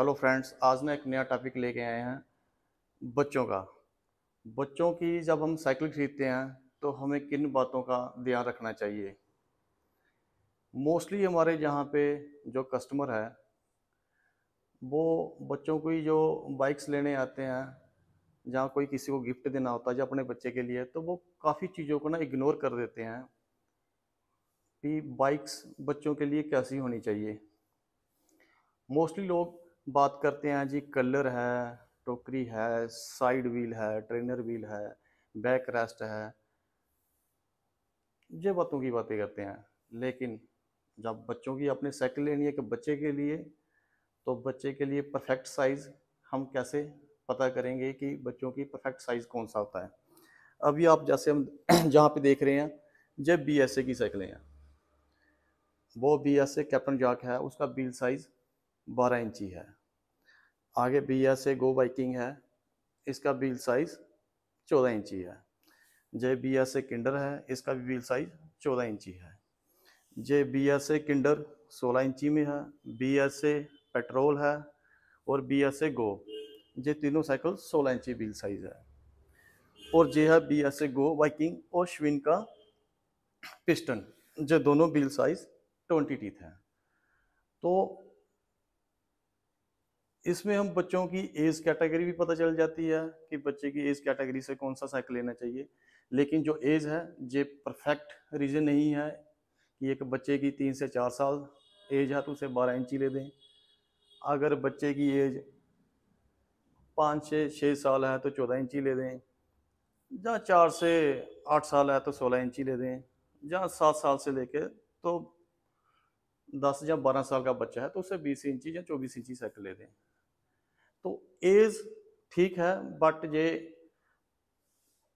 hello friends आज मैं एक नया टॉपिक लेके आए हैं बच्चों का बच्चों की जब हम साइकिल खरीदते हैं तो हमें किन बातों का ध्यान रखना चाहिए मोस्टली हमारे यहाँ पे जो कस्टमर है वो बच्चों की जो बाइक्स लेने आते हैं जहाँ कोई किसी को गिफ्ट देना होता है या अपने बच्चे के लिए तो वो काफ़ी चीज़ों को ना इग्नोर कर देते हैं कि बाइक्स बच्चों के लिए कैसी होनी चाहिए मोस्टली लोग बात करते हैं जी कलर है टोकरी है साइड व्हील है ट्रेनर व्हील है बैक रेस्ट है ये बातों की बातें करते हैं लेकिन जब बच्चों की अपने साइकिल लेनी है कि बच्चे के लिए तो बच्चे के लिए परफेक्ट साइज़ हम कैसे पता करेंगे कि बच्चों की परफेक्ट साइज़ कौन सा होता है अभी आप जैसे हम जहाँ पे देख रहे हैं जब बी एस ए की साइकिलें हैं वो बी एस ए कैप्टन जाक है उसका बिल साइज़ बारह इंची है आगे B S A go biking है इसका व्हील साइज़ चौदह इंची है J B S A kinder है इसका भी व्हील साइज़ चौदह इंची है J B S A kinder सोलह इंची में है बी एस ए पेट्रोल है और बी एस ए गो ये तीनों साइकिल सोलह इंची व्हील साइज़ है और जे है B S A go biking और श्विन का पिस्टन जो दोनों व्हील साइज़ ट्वेंटी टीथ हैं तो इसमें हम बच्चों की एज कैटेगरी भी पता चल जाती है कि बच्चे की एज कैटेगरी से कौन सा साइकिल लेना चाहिए लेकिन जो एज है ये परफेक्ट रीज़न नहीं है कि एक बच्चे की तीन से चार साल एज है तो उसे बारह इंची ले दें अगर बच्चे की एज पाँच से छः साल है तो चौदह इंची ले दें जहाँ चार से आठ साल है तो सोलह इंची ले दें जहाँ सात साल से लेकर तो दस या बारह साल का बच्चा है तो उसे बीस इंची या चौबीस इंची साइकिल ले दें तो एज ठीक है बट ये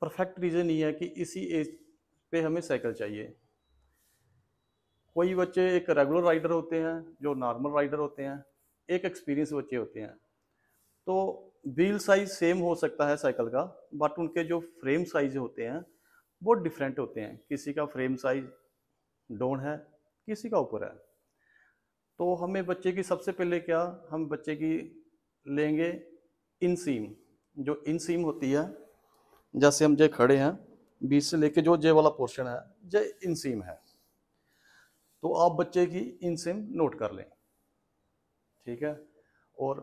परफेक्ट रीज़न ही है कि इसी एज पे हमें साइकिल चाहिए कोई बच्चे एक रेगुलर राइडर होते हैं जो नॉर्मल राइडर होते हैं एक एक्सपीरियंस बच्चे होते हैं तो व्हील साइज सेम हो सकता है साइकिल का बट उनके जो फ्रेम साइज होते हैं वो डिफरेंट होते हैं किसी का फ्रेम साइज डाउन है किसी का ऊपर है तो हमें बच्चे की सबसे पहले क्या हम बच्चे की लेंगे इनसीम जो इनसीम होती है जैसे हम जय खड़े हैं बीच से लेके जो जे वाला पोर्शन है जे इनसीम है तो आप बच्चे की इनसीम नोट कर लें ठीक है और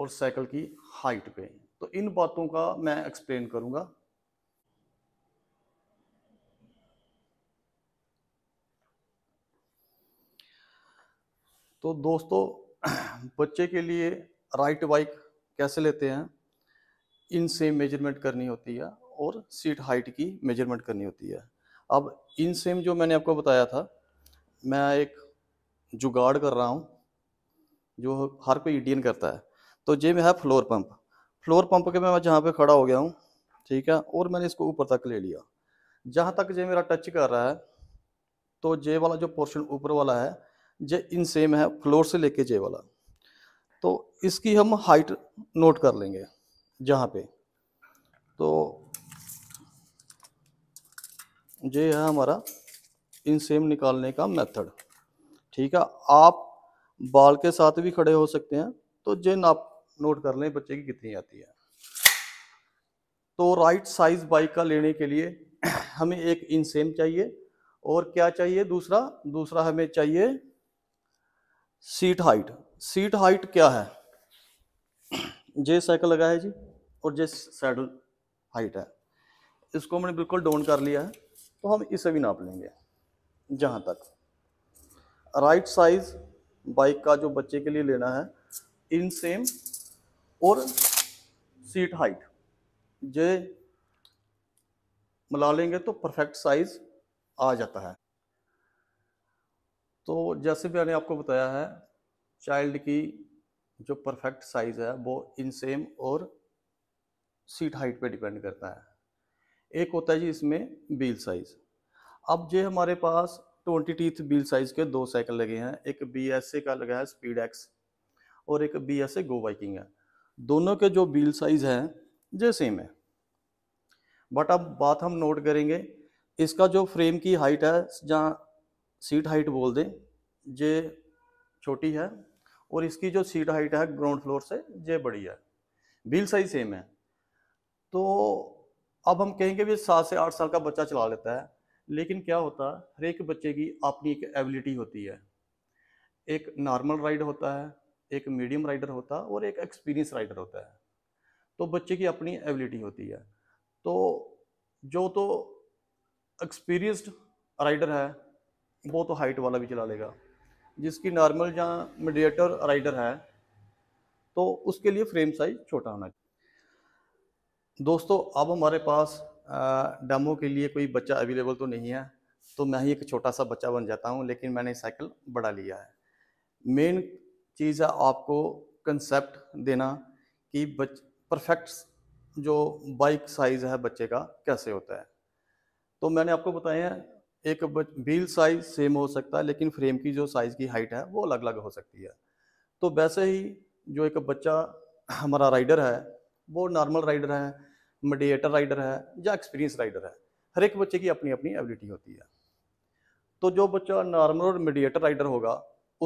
और साइकिल की हाइट पे तो इन बातों का मैं एक्सप्लेन करूँगा तो दोस्तों बच्चे के लिए राइट बाइक कैसे लेते हैं इनसे मेजरमेंट करनी होती है और सीट हाइट की मेजरमेंट करनी होती है अब इन सेम जो मैंने आपको बताया था मैं एक जुगाड़ कर रहा हूँ जो हर कोई इंडियन करता है तो ये में है फ्लोर पंप फ्लोर पंप के मैं जहाँ पे खड़ा हो गया हूँ ठीक है और मैंने इसको ऊपर तक ले लिया जहाँ तक ये मेरा टच कर रहा है तो जे वाला जो पोर्शन ऊपर वाला है जे इन सेम है फ्लोर से लेके जे वाला तो इसकी हम हाइट नोट कर लेंगे जहाँ पे तो ये है हमारा इन सेम निकालने का मेथड ठीक है आप बाल के साथ भी खड़े हो सकते हैं तो जे नाप नोट कर लें बच्चे की कितनी आती है तो राइट साइज बाइक का लेने के लिए हमें एक इन सेम चाहिए और क्या चाहिए दूसरा दूसरा हमें चाहिए सीट हाइट सीट हाइट क्या है जे साइकिल लगा है जी और जे सैडल हाइट है इसको हमने बिल्कुल डाउन कर लिया है तो हम इसे भी नाप लेंगे जहाँ तक राइट साइज बाइक का जो बच्चे के लिए लेना है इन सेम और सीट हाइट जे मिला लेंगे तो परफेक्ट साइज आ जाता है तो जैसे मैंने आपको बताया है चाइल्ड की जो परफेक्ट साइज़ है वो इन सेम और सीट हाइट पे डिपेंड करता है एक होता है जी इसमें बील साइज़ अब जो हमारे पास ट्वेंटी टीथ बील साइज़ के दो साइकिल लगे हैं एक बी एस ए का लगा है स्पीड एक्स और एक B S A go biking है दोनों के जो बील साइज़ हैं जो सेम है बट अब बात हम नोट करेंगे इसका जो फ्रेम की हाइट है जहाँ सीट हाइट बोल दें जे छोटी है और इसकी जो सीट हाइट है ग्राउंड फ्लोर से ये बड़ी है व्हील साइज सेम है तो अब हम कहेंगे भी सात से आठ साल का बच्चा चला लेता है लेकिन क्या होता है हर एक बच्चे की अपनी एक एबिलिटी होती है एक नॉर्मल राइडर होता है एक मीडियम राइडर होता है और एक एक्सपीरियंस राइडर होता है तो बच्चे की अपनी एबिलिटी होती है तो जो तो एक्सपीरियंस्ड राइडर है बहुत हाइट वाला भी चला लेगा जिसकी नॉर्मल जहाँ मीडिएटर राइडर है तो उसके लिए फ्रेम साइज छोटा होना चाहिए दोस्तों अब हमारे पास डेमो के लिए कोई बच्चा अवेलेबल तो नहीं है तो मैं ही एक छोटा सा बच्चा बन जाता हूँ लेकिन मैंने साइकिल बड़ा लिया है मेन चीज़ है आपको कंसेप्ट देना कि बच परफेक्ट जो बाइक साइज़ है बच्चे का कैसे होता है तो मैंने आपको बताया एक व्हील साइज सेम हो सकता है लेकिन फ्रेम की जो साइज़ की हाइट है वो अलग अलग हो सकती है तो वैसे ही जो एक बच्चा हमारा राइडर है वो नॉर्मल राइडर है मडिएटर राइडर है या एक्सपीरियंस राइडर है हर एक बच्चे की अपनी अपनी एबिलिटी होती है तो जो बच्चा नॉर्मल और मीडिएटर राइडर होगा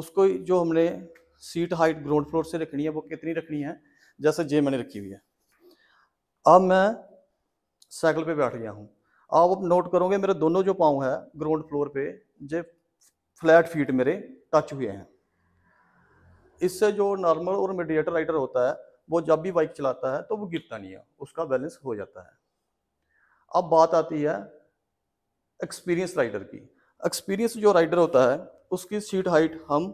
उसको जो हमने सीट हाइट ग्राउंड फ्लोर से रखनी है वो कितनी रखनी है जैसे जे मैंने रखी हुई है अब मैं साइकिल पे बैठ गया हूँ आप अब नोट करोगे मेरे दोनों जो पाँव है ग्राउंड फ्लोर पे जो फ्लैट फीट मेरे टच हुए हैं इससे जो नॉर्मल और मीडिएटर राइडर होता है वो जब भी बाइक चलाता है तो वो गिरता नहीं है उसका बैलेंस हो जाता है अब बात आती है एक्सपीरियंस राइडर की एक्सपीरियंस जो राइडर होता है उसकी सीट हाइट हम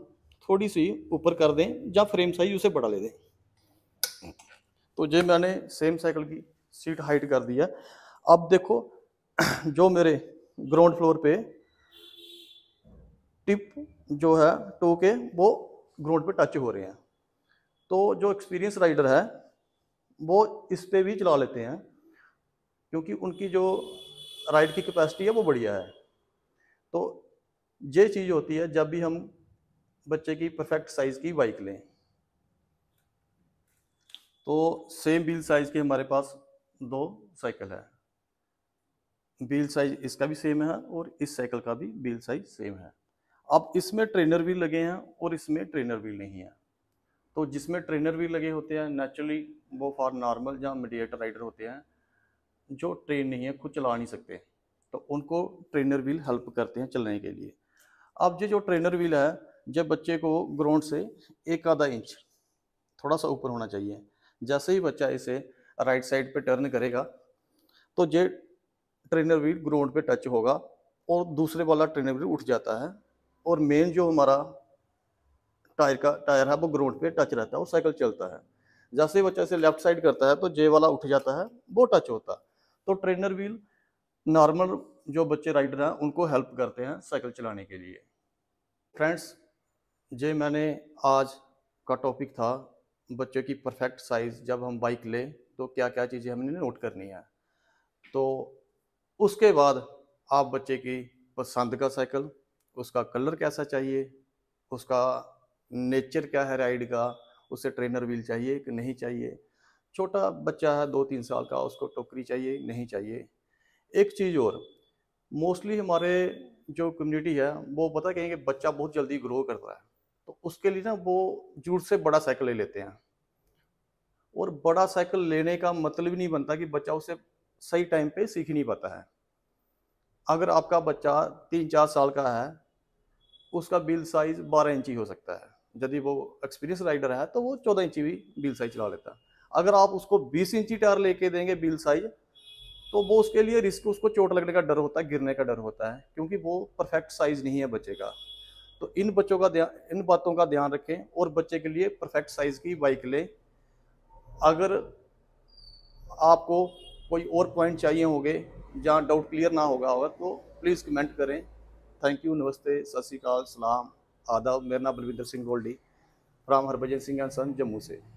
थोड़ी सी ऊपर कर दें या फ्रेम साइज उसे बढ़ा ले दें तो जे मैंने सेम साइकिल की सीट हाइट कर दी है अब देखो जो मेरे ग्राउंड फ्लोर पे टिप जो है टो के वो ग्राउंड पे टच हो रहे हैं तो जो एक्सपीरियंस राइडर है वो इस पर भी चला लेते हैं क्योंकि उनकी जो राइड की कैपेसिटी है वो बढ़िया है तो ये चीज़ होती है जब भी हम बच्चे की परफेक्ट साइज़ की बाइक लें तो सेम बिल साइज़ के हमारे पास दो साइकिल है व्हील साइज इसका भी सेम है और इस साइकिल का भी व्हील साइज सेम है अब इसमें ट्रेनर व्हील लगे हैं और इसमें ट्रेनर व्हील नहीं है तो जिसमें ट्रेनर व्हील लगे होते हैं नेचुरली वो फॉर नॉर्मल या मीडिएटर राइडर होते हैं जो ट्रेन नहीं है खुद चला नहीं सकते तो उनको ट्रेनर व्हील हेल्प करते हैं चलने के लिए अब ये जो ट्रेनर व्हील है जब बच्चे को ग्राउंड से एक आधा इंच थोड़ा सा ऊपर होना चाहिए जैसे ही बच्चा इसे राइट साइड पर टर्न करेगा तो ये ट्रेनर व्हील ग्राउंड पे टच होगा और दूसरे वाला ट्रेनर व्हील उठ जाता है और मेन जो हमारा टायर का टायर है वो ग्राउंड पे टच रहता है और साइकिल चलता है जैसे बच्चा इसे लेफ्ट साइड करता है तो जे वाला उठ जाता है वो टच होता तो ट्रेनर व्हील नॉर्मल जो बच्चे राइडर हैं उनको हेल्प करते हैं साइकिल चलाने के लिए फ्रेंड्स जे मैंने आज का टॉपिक था बच्चों की परफेक्ट साइज़ जब हम बाइक लें तो क्या क्या चीज़ें हमने नोट करनी है तो उसके बाद आप बच्चे की पसंद का साइकिल उसका कलर कैसा चाहिए उसका नेचर क्या है राइड का उसे ट्रेनर व्हील चाहिए कि नहीं चाहिए छोटा बच्चा है दो तीन साल का उसको टोकरी चाहिए नहीं चाहिए एक चीज़ और मोस्टली हमारे जो कम्युनिटी है वो पता कहें कि बच्चा बहुत जल्दी ग्रो करता है तो उसके लिए ना वो जूट से बड़ा साइकिल ले लेते हैं और बड़ा साइकिल लेने का मतलब ही नहीं बनता कि बच्चा उसे सही टाइम पे सीख नहीं पाता है अगर आपका बच्चा तीन चार साल का है उसका बिल साइज़ बारह इंची हो सकता है यदि वो एक्सपीरियंस राइडर है तो वो चौदह इंची भी बिल साइज चला लेता है अगर आप उसको बीस इंची टायर लेके देंगे बिल साइज तो वो उसके लिए रिस्क उसको चोट लगने का डर होता है गिरने का डर होता है क्योंकि वो परफेक्ट साइज़ नहीं है बच्चे का तो इन बच्चों का इन बातों का ध्यान रखें और बच्चे के लिए परफेक्ट साइज़ की बाइक लें अगर आपको कोई और पॉइंट चाहिए होंगे जहाँ डाउट क्लियर ना होगा होगा तो प्लीज़ कमेंट करें थैंक यू नमस्ते सत श्रीकाल सलाम आदाब मेरा नाम बलविंदर सिंह गोल्डी राम हरभजन सिंह सन जम्मू से